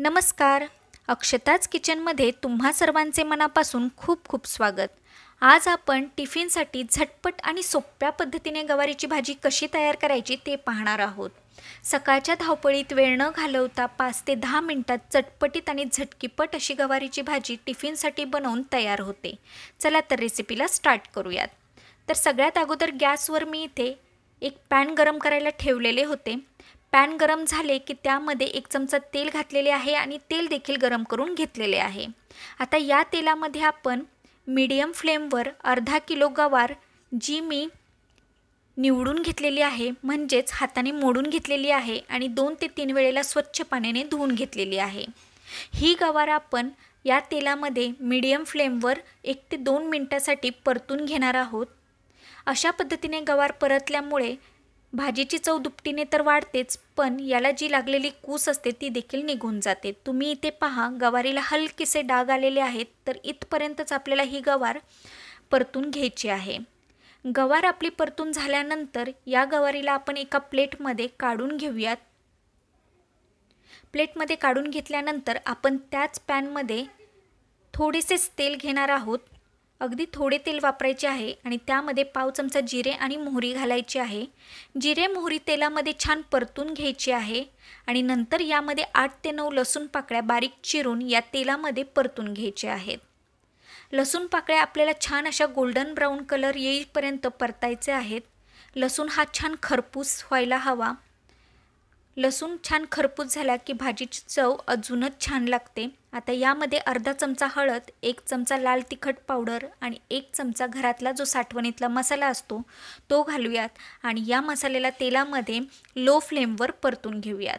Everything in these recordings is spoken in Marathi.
नमस्कार अक्षताच किचनमध्ये तुम्हा सर्वांचे मनापासून खूप खूप स्वागत आज आपण टिफिनसाठी झटपट आणि सोप्या पद्धतीने गवारीची भाजी कशी तयार करायची ते पाहणार आहोत सकाळच्या धावपळीत वेळ न घालवता पाच ते दहा मिनटात चटपटीत आणि झटकीपट अशी गवारीची भाजी टिफिनसाठी बनवून तयार होते चला तर रेसिपीला स्टार्ट करूयात तर सगळ्यात अगोदर गॅसवर मी इथे एक पॅन गरम करायला ठेवलेले होते पॅन गरम झाले की त्यामध्ये एक चमचा तेल घातलेले आहे आणि तेल देखील गरम करून घेतलेले आहे आता या तेलामध्ये आपण मीडियम फ्लेमवर अर्धा किलो गवार जी मी निवडून घेतलेली आहे म्हणजेच हाताने मोडून घेतलेली आहे आणि दोन ते तीन वेळेला स्वच्छ पाण्याने धुवून घेतलेली आहे ही गवार आपण या तेलामध्ये मीडियम फ्लेमवर एक ते दोन मिनटासाठी परतून घेणार आहोत अशा पद्धतीने गवार परतल्यामुळे भाजीची चव दुपटीने तर वाढतेच पण याला जी लागलेली कूस असते ती देखील निघून जाते तुम्ही इथे पहा गवारीला हलकेसे डाग आलेले आहेत तर इथपर्यंतच आपल्याला ही गवार परतून घ्यायची आहे गवार आपली परतून झाल्यानंतर या गवारीला आपण एका प्लेटमध्ये काढून घेऊयात प्लेटमध्ये काढून घेतल्यानंतर आपण त्याच पॅनमध्ये थोडेसेच तेल घेणार आहोत अगदी थोडे तेल वापरायचे आहे आणि त्यामध्ये पाव चमचा जिरे आणि मोहरी घालायची आहे जिरे मोहरी तेलामध्ये छान परतून घ्यायची आहे आणि नंतर यामध्ये आठ ते नऊ लसूण पाकळ्या बारीक चिरून या तेलामध्ये परतून घ्यायच्या आहेत लसूण पाकळ्या आपल्याला छान अशा गोल्डन ब्राऊन कलर येईपर्यंत परतायचे आहेत लसूण हा छान खरपूस व्हायला हवा लसूण छान खरपूस झाला की भाजीची चव अजूनच छान लागते आता यामध्ये अर्धा चमचा हळद एक चमचा लाल तिखट पावडर आणि एक चमचा घरातला जो साठवणीतला मसाला असतो तो घालूयात आणि या मसाल्याला तेलामध्ये लो फ्लेमवर परतून घेऊयात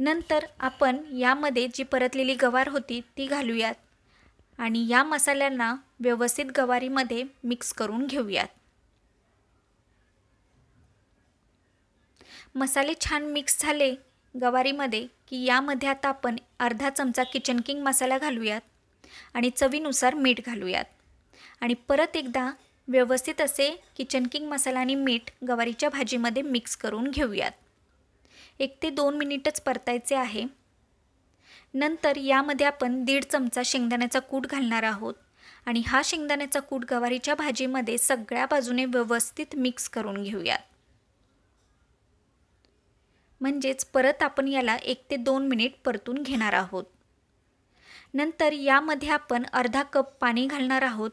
नंतर आपण यामध्ये जी परतलेली गवार होती ती घालूयात आणि या मसाल्यांना व्यवस्थित गवारीमध्ये मिक्स करून घेऊयात मसाले छान मिक्स झाले गवारीमध्ये की यामध्ये आता आपण अर्धा चमचा किचन किंग मसाला घालूयात आणि चवीनुसार मीठ घालूयात आणि परत एकदा व्यवस्थित असे किचन किंग मसाला आणि मीठ गवारीच्या भाजीमध्ये मिक्स करून घेऊयात एक ते दोन मिनिटच परतायचे आहे नंतर यामध्ये आपण दीड चमचा शेंगदाण्याचा कूट घालणार आहोत आणि हा शेंगदाण्याचा कूट गवारीच्या भाजीमध्ये सगळ्या बाजूने व्यवस्थित मिक्स करून घेऊयात म्हणजेच परत आपण याला एक ते दोन मिनिट परतून घेणार आहोत नंतर यामध्ये आपण अर्धा कप पाणी घालणार आहोत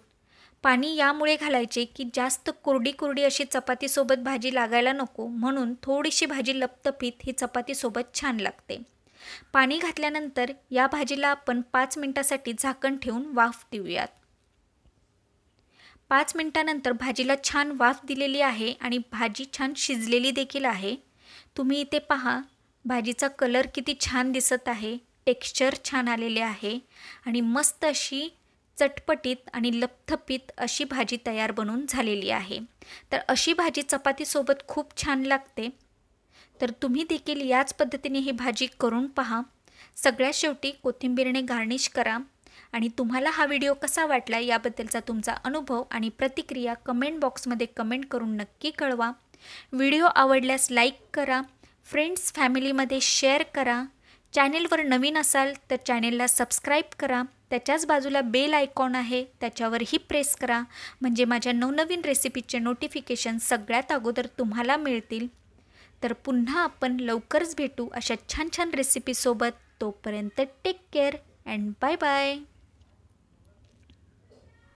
पाणी यामुळे घालायचे की जास्त कोरडी कुरडी अशी चपातीसोबत भाजी लागायला नको म्हणून थोडीशी भाजी लपतपीत ही चपातीसोबत छान लागते पाणी घातल्यानंतर या भाजीला आपण पाच मिनिटासाठी झाकण ठेवून वाफ देऊयात पाच मिनिटानंतर भाजीला छान वाफ दिलेली आहे आणि भाजी छान शिजलेली देखील आहे तुम्ही इथे पहा भाजीचा कलर किती छान दिसत आहे टेक्स्चर छान आलेले आहे आणि मस्त अशी चटपटीत आणि लपथपीत अशी भाजी तयार बनून झालेली आहे तर अशी भाजी चपातीसोबत खूप छान लागते तर तुम्ही देखील याच पद्धतीने ही भाजी करून पहा सगळ्या शेवटी कोथिंबीरने गार्निश करा आणि तुम्हाला हा व्हिडिओ कसा वाटला याबद्दलचा तुमचा अनुभव आणि प्रतिक्रिया कमेंट बॉक्समध्ये कमेंट करून नक्की कळवा व्हिडिओ आवडल्यास लाईक करा फ्रेंड्स फॅमिलीमध्ये शेअर करा चॅनेलवर नवीन असाल तर चॅनेलला सबस्क्राईब करा त्याच्याच बाजूला बेल आयकॉन आहे त्याच्यावरही प्रेस करा म्हणजे माझ्या नवनवीन रेसिपीचे नोटिफिकेशन सगळ्यात अगोदर तुम्हाला मिळतील तर पुन्हा आपण लवकरच भेटू अशा छान छान रेसिपीसोबत तोपर्यंत take care and bye bye